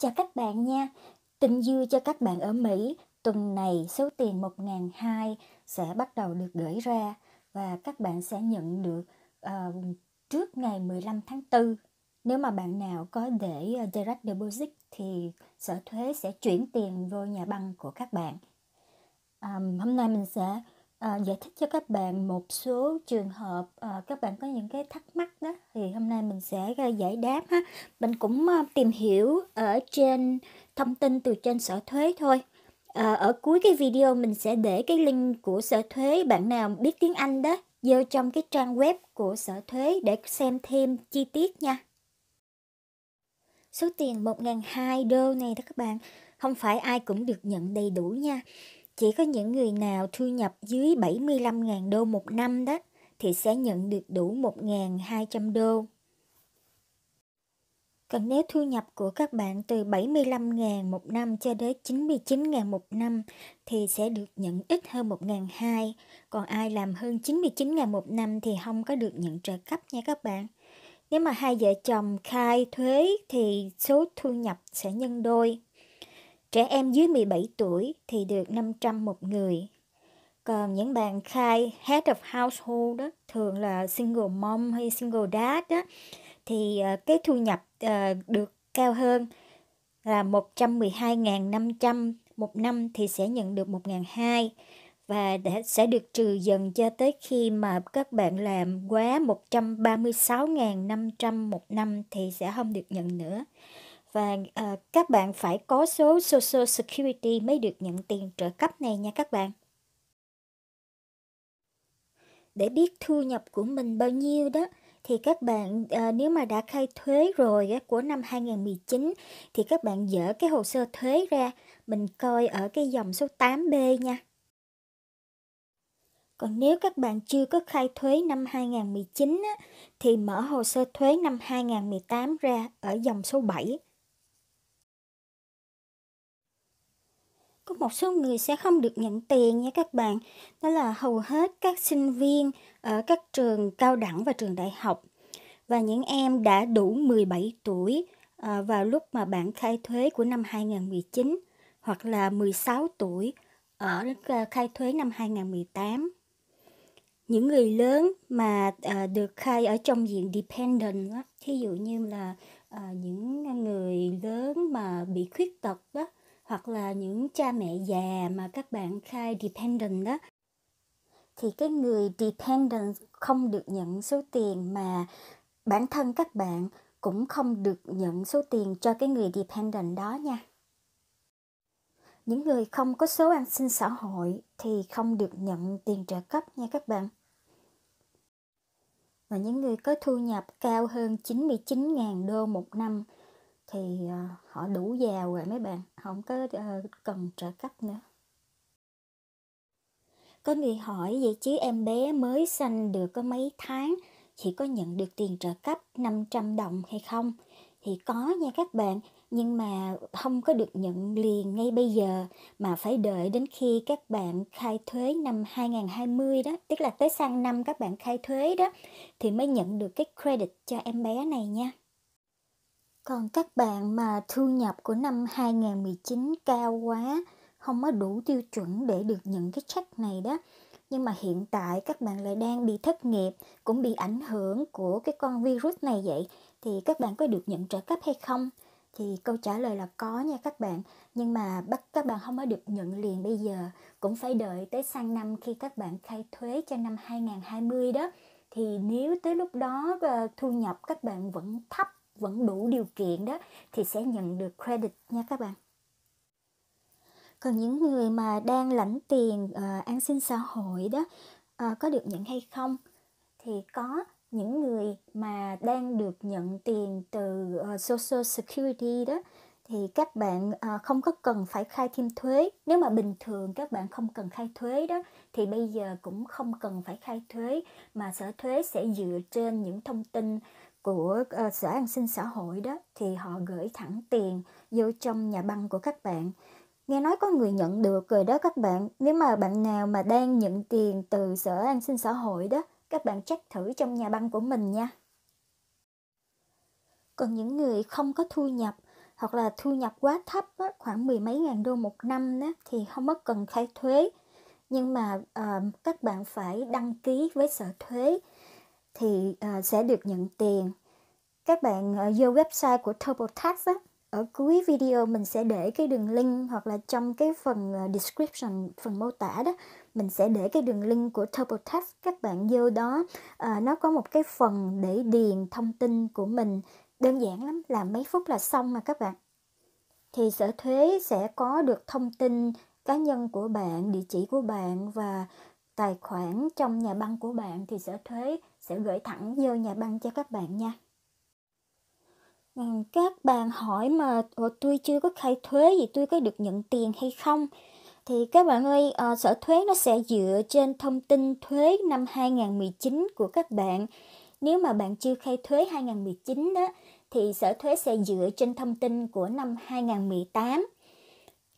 Chào các bạn nha, tin vui cho các bạn ở Mỹ, tuần này số tiền 1.200 sẽ bắt đầu được gửi ra và các bạn sẽ nhận được uh, trước ngày 15 tháng 4. Nếu mà bạn nào có để uh, direct deposit thì sở thuế sẽ chuyển tiền vô nhà băng của các bạn. Um, hôm nay mình sẽ à, giải thích cho các bạn một số trường hợp à, các bạn có những cái thắc mắc đó thì hôm nay mình sẽ ờ, giải đáp ha mình cũng à, tìm hiểu ở trên thông tin từ trên sở thuế thôi à, ở cuối cái video mình sẽ để cái link của sở thuế bạn nào biết tiếng Anh đó vô trong cái trang web của sở thuế để xem thêm chi tiết nha số tiền một ngàn hai đô này đó các bạn không phải ai cũng được nhận đầy đủ nha chỉ có những người nào thu nhập dưới 75.000 đô một năm đó thì sẽ nhận được đủ 1.200 đô. Còn nếu thu nhập của các bạn từ 75.000 một năm cho đến 99.000 một năm thì sẽ được nhận ít hơn 1.200. Còn ai làm hơn 99.000 một năm thì không có được nhận trợ cấp nha các bạn. Nếu mà hai vợ chồng khai thuế thì số thu nhập sẽ nhân đôi. Trẻ em dưới 17 tuổi thì được 500 một người. Còn những bạn khai head of household đó, thường là single mom hay single dad đó, thì ờ, cái thu nhập ờ, được cao hơn là 112.500 một năm thì sẽ nhận được 1.200 và đã, sẽ được trừ dần cho tới khi mà các bạn làm quá 136.500 một năm thì sẽ không được nhận nữa và uh, các bạn phải có số Social Security mới được nhận tiền trợ cấp này nha các bạn. Để biết thu nhập của mình bao nhiêu đó thì các bạn à, nếu mà đã khai thuế rồi á, của năm 2019 thì các bạn dỡ cái hồ sơ thuế ra mình coi ở cái dòng số 8B nha. Còn nếu các bạn chưa có khai thuế năm 2019 á, thì mở hồ sơ thuế năm 2018 ra ở dòng số 7 có một số người sẽ không được nhận tiền nha các bạn đó là hầu hết các sinh viên ở các trường cao đẳng và trường đại học và những em đã đủ 17 tuổi à, vào lúc mà bản khai thuế của năm 2019 hoặc là 16 tuổi ở à, khai thuế năm 2018 những người lớn mà à, được khai ở trong diện dependent đó, thí dụ như là những người lớn mà bị khuyết tật đó hoặc là những cha mẹ già mà các bạn khai dependent đó thì cái người dependent không được nhận số tiền mà bản thân các bạn cũng không được nhận số tiền cho cái người dependent đó nha những người không có số an sinh xã hội thì không được nhận tiền trợ cấp nha các bạn và những người có thu nhập cao hơn 99.000 đô một năm thì ờ, họ đủ giàu rồi mấy bạn không có ờ, cần trợ cấp nữa có người hỏi vậy chứ em bé mới sanh được có mấy tháng chỉ có nhận được tiền trợ cấp 500 đồng hay không? Thì có nha các bạn, nhưng mà không có được nhận liền ngay bây giờ mà phải đợi đến khi các bạn khai thuế năm 2020 đó, tức là tới sang năm các bạn khai thuế đó thì mới nhận được cái credit cho em bé này nha. Còn các bạn mà thu nhập của năm 2019 cao quá, không có đủ tiêu chuẩn để được nhận cái check này đó. Nhưng mà hiện tại các bạn lại đang bị thất nghiệp, cũng bị ảnh hưởng của cái con virus này vậy. Thì các bạn có được nhận trợ cấp hay không? Thì câu trả lời là có nha các bạn. Nhưng mà bắt các bạn không có được nhận liền bây giờ. Cũng phải đợi tới sang năm khi các bạn khai thuế cho năm 2020 đó. Thì nếu tới lúc đó ờ, thu nhập các bạn vẫn thấp vẫn đủ điều kiện đó thì sẽ nhận được credit nha các bạn còn những người mà đang lãnh tiền uh, an sinh xã hội đó uh, có được nhận hay không thì có những người mà đang được nhận tiền từ uh, social security đó thì các bạn uh, không có cần phải khai thêm thuế nếu mà bình thường các bạn không cần khai thuế đó thì bây giờ cũng không cần phải khai thuế mà sở thuế sẽ dựa trên những thông tin của uh, Sở An sinh Xã hội đó thì họ gửi thẳng tiền vô trong nhà băng của các bạn. Nghe nói có người nhận được rồi đó các bạn. Nếu mà bạn nào mà đang nhận tiền từ Sở An sinh Xã hội đó, các bạn check thử trong nhà băng của mình nha. Còn những người không có thu nhập hoặc là thu nhập quá thấp á, khoảng mười mấy ngàn đô một năm đó, thì không mất cần khai thuế nhưng mà uh, các bạn phải đăng ký với sở thuế thì uh, sẽ được nhận tiền các bạn uh, vô website của TurboTax á, ở cuối video mình sẽ để cái đường link hoặc là trong cái phần à, description phần mô tả đó mình sẽ để cái đường link của TurboTax các bạn vô đó à, nó có một cái phần để điền thông tin của mình đơn giản lắm làm mấy phút là xong mà các bạn thì sở thuế sẽ có được thông tin cá nhân của bạn địa chỉ của bạn và tài khoản trong nhà băng của bạn thì sở thuế sẽ gửi thẳng vô nhà băng cho các bạn nha. Ừ, các bạn hỏi mà tôi chưa có khai thuế gì tôi có được nhận tiền hay không? Thì các bạn ơi, ờ, sở thuế nó sẽ dựa trên thông tin thuế năm 2019 của các bạn. Nếu mà bạn chưa khai thuế 2019 đó, thì sở thuế sẽ dựa trên thông tin của năm 2018.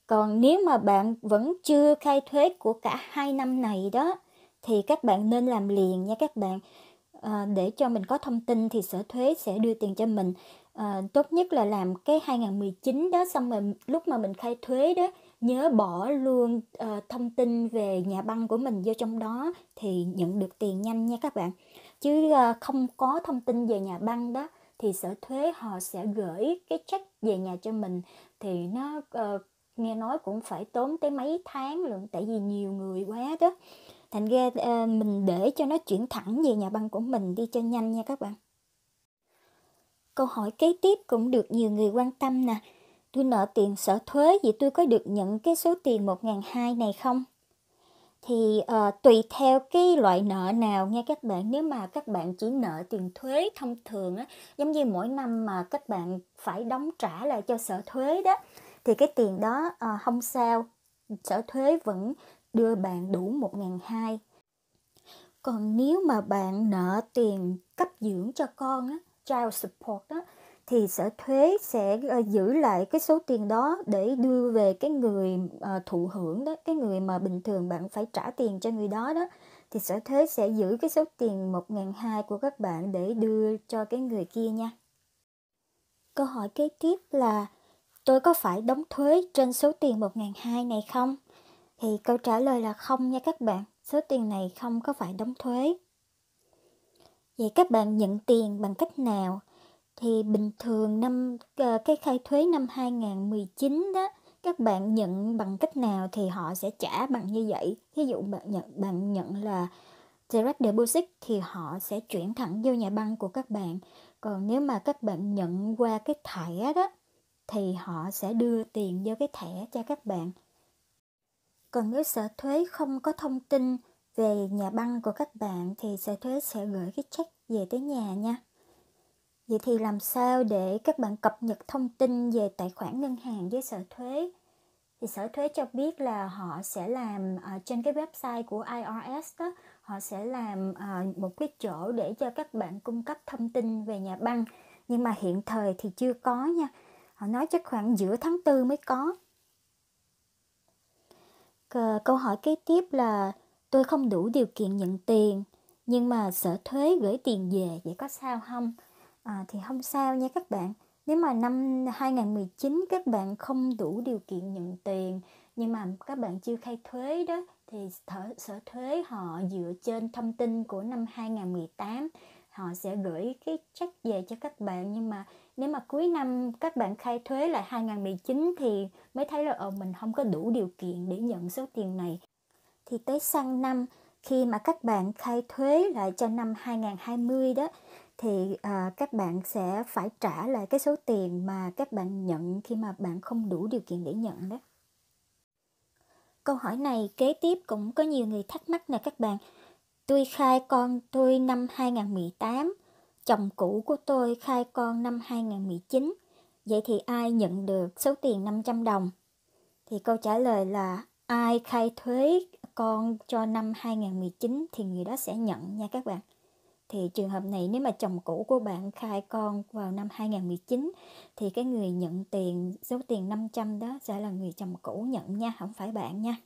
Còn nếu mà bạn vẫn chưa khai thuế của cả hai năm này đó, thì các bạn nên làm liền nha các bạn Ờ, để cho mình có thông tin thì sở thuế sẽ đưa tiền cho mình à, tốt nhất là làm cái 2019 đó xong rồi lúc mà mình khai thuế đó nhớ bỏ luôn uh, thông tin về nhà băng của mình vô trong đó thì nhận được tiền nhanh nha các bạn chứ uh, không có thông tin về nhà băng đó thì sở thuế họ sẽ gửi cái check về nhà cho mình thì nó uh, nghe nói cũng phải tốn tới mấy tháng luôn tại vì nhiều người quá đó thành ra ờ, mình để cho nó chuyển thẳng về nhà băng của mình đi cho nhanh nha các bạn câu hỏi kế tiếp cũng được nhiều người quan tâm nè tôi nợ tiền sở thuế vậy tôi có được nhận cái số tiền 1 hai này không thì uh, tùy theo cái loại nợ nào nha các bạn nếu mà các bạn chỉ nợ tiền thuế thông thường á giống như mỗi năm mà các bạn phải đóng trả lại cho sở thuế đó thì cái tiền đó uh, không sao sở thuế vẫn đưa bạn đủ 1.200. Còn nếu mà bạn nợ tiền cấp dưỡng cho con á, child support á, thì sở thuế sẽ ờ, giữ lại cái số tiền đó để đưa về cái người ờ, thụ hưởng đó, cái người mà bình thường bạn phải trả tiền cho người đó đó thì sở thuế sẽ giữ cái số tiền 1.200 của các bạn để đưa cho cái người kia nha. Câu hỏi kế tiếp là tôi có phải đóng thuế trên số tiền 1.200 này không? Thì câu trả lời là không nha các bạn, số tiền này không có phải đóng thuế. Vậy các bạn nhận tiền bằng cách nào? Thì bình thường năm ờ, cái khai thuế năm 2019 đó, các bạn nhận bằng cách nào thì họ sẽ trả bằng như vậy. Ví dụ bạn nhận bạn nhận là direct deposit thì họ sẽ chuyển thẳng vô nhà băng của các bạn. Còn nếu mà các bạn nhận qua cái thẻ đó thì họ sẽ đưa tiền vô cái thẻ cho các bạn còn nếu sở thuế không có thông tin về nhà băng của các bạn thì sở thuế sẽ gửi cái check về tới nhà nha. Vậy thì làm sao để các bạn cập nhật thông tin về tài khoản ngân hàng với sở thuế? Thì sở thuế cho biết là họ sẽ làm uh, trên cái website của IRS đó, họ sẽ làm uh, một cái chỗ để cho các bạn cung cấp thông tin về nhà băng. Nhưng mà hiện thời thì chưa có nha. Họ nói chắc khoảng giữa tháng 4 mới có. Ờ, câu hỏi kế tiếp là tôi không đủ điều kiện nhận tiền nhưng mà sở thuế gửi tiền về vậy có sao không? À, thì không sao nha các bạn. Nếu mà năm 2019 các bạn không đủ điều kiện nhận tiền nhưng mà các bạn chưa khai thuế đó thì thở, sở thuế họ dựa trên thông tin của năm 2018 họ sẽ gửi cái check về cho các bạn nhưng mà nếu mà cuối năm các bạn khai thuế lại 2019 thì mới thấy là ờ mình không có đủ điều kiện để nhận số tiền này. Thì tới sang năm khi mà các bạn khai thuế lại cho năm 2020 đó thì à, các bạn sẽ phải trả lại cái số tiền mà các bạn nhận khi mà bạn không đủ điều kiện để nhận đó. Câu hỏi này kế tiếp cũng có nhiều người thắc mắc nè các bạn. Tôi khai con tôi năm 2018 Chồng cũ của tôi khai con năm 2019, vậy thì ai nhận được số tiền 500 đồng? Thì câu trả lời là ai khai thuế con cho năm 2019 thì người đó sẽ nhận nha các bạn. Thì trường hợp này nếu mà chồng cũ của bạn khai con vào năm 2019 thì cái người nhận tiền số tiền 500 đó sẽ là người chồng cũ nhận nha, không phải bạn nha.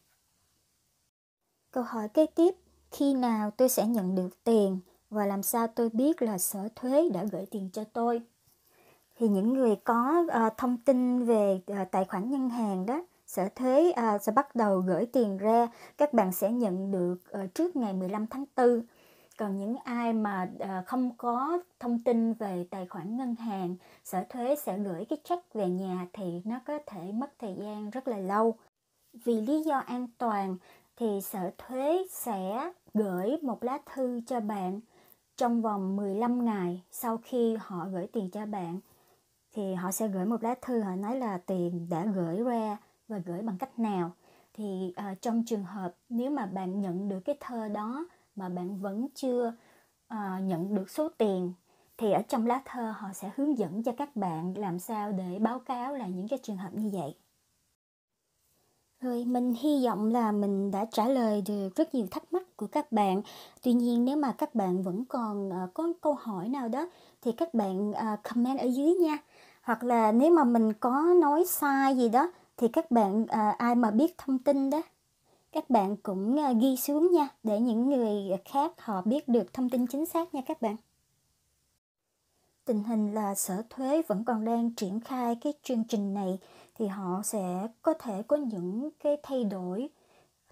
Câu hỏi kế tiếp, khi nào tôi sẽ nhận được tiền? và làm sao tôi biết là sở thuế đã gửi tiền cho tôi thì những người có uh, thông tin về uh, tài khoản ngân hàng đó sở thuế uh, sẽ bắt đầu gửi tiền ra các bạn sẽ nhận được uh, trước ngày 15 tháng 4 còn những ai mà uh, không có thông tin về tài khoản ngân hàng sở thuế sẽ gửi cái check về nhà thì nó có thể mất thời gian rất là lâu vì lý do an toàn thì sở thuế sẽ gửi một lá thư cho bạn trong vòng 15 ngày sau khi họ gửi tiền cho bạn thì họ sẽ gửi một lá thư họ nói là tiền đã gửi ra và gửi bằng cách nào thì uh, trong trường hợp nếu mà bạn nhận được cái thơ đó mà bạn vẫn chưa uh, nhận được số tiền thì ở trong lá thơ họ sẽ hướng dẫn cho các bạn làm sao để báo cáo là những cái trường hợp như vậy rồi mình hy vọng là mình đã trả lời được rất nhiều thắc mắc của các bạn. Tuy nhiên nếu mà các bạn vẫn còn uh, có câu hỏi nào đó thì các bạn uh, comment ở dưới nha. Hoặc là nếu mà mình có nói sai gì đó thì các bạn uh, ai mà biết thông tin đó các bạn cũng uh, ghi xuống nha để những người khác họ biết được thông tin chính xác nha các bạn. Tình hình là sở thuế vẫn còn đang triển khai cái chương trình này thì họ sẽ có thể có những cái thay đổi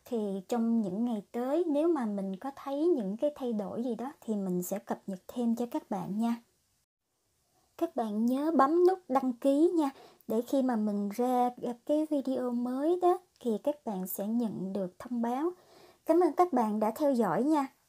thì trong những ngày tới nếu mà mình có thấy những cái thay đổi gì đó thì mình sẽ cập nhật thêm cho các bạn nha các bạn nhớ bấm nút đăng ký nha để khi mà mình ra cái video mới đó thì các bạn sẽ nhận được thông báo cảm ơn các bạn đã theo dõi nha